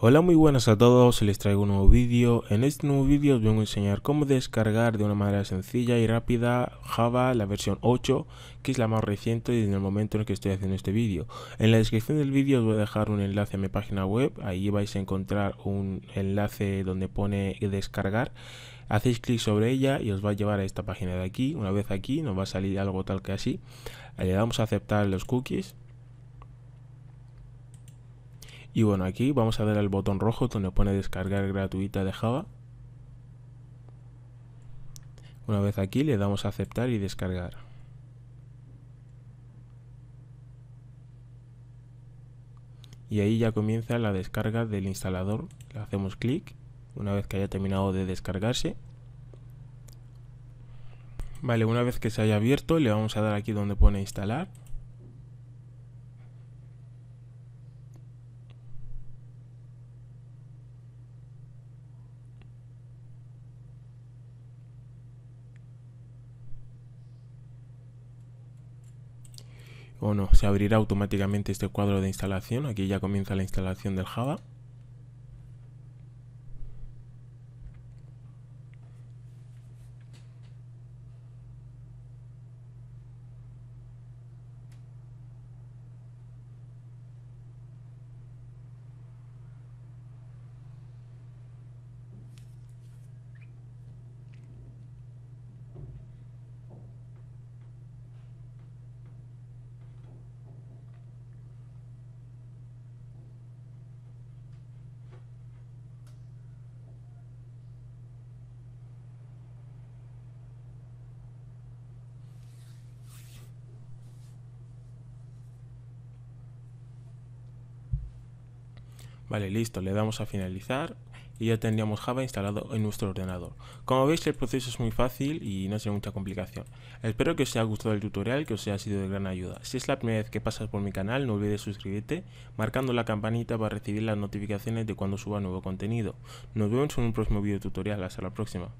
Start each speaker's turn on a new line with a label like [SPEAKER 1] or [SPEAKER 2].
[SPEAKER 1] Hola muy buenas a todos, les traigo un nuevo vídeo. En este nuevo vídeo os vengo a enseñar cómo descargar de una manera sencilla y rápida Java, la versión 8, que es la más reciente en el momento en el que estoy haciendo este vídeo. En la descripción del vídeo os voy a dejar un enlace a mi página web, ahí vais a encontrar un enlace donde pone descargar. Hacéis clic sobre ella y os va a llevar a esta página de aquí. Una vez aquí nos va a salir algo tal que así. Eh, le damos a aceptar los cookies y bueno, aquí vamos a dar al botón rojo donde pone descargar gratuita de Java. Una vez aquí le damos a aceptar y descargar. Y ahí ya comienza la descarga del instalador. Le hacemos clic una vez que haya terminado de descargarse. Vale, una vez que se haya abierto le vamos a dar aquí donde pone instalar no se abrirá automáticamente este cuadro de instalación. Aquí ya comienza la instalación del Java. Vale, listo, le damos a finalizar y ya tendríamos Java instalado en nuestro ordenador. Como veis el proceso es muy fácil y no tiene mucha complicación. Espero que os haya gustado el tutorial, que os haya sido de gran ayuda. Si es la primera vez que pasas por mi canal no olvides suscribirte marcando la campanita para recibir las notificaciones de cuando suba nuevo contenido. Nos vemos en un próximo video tutorial, hasta la próxima.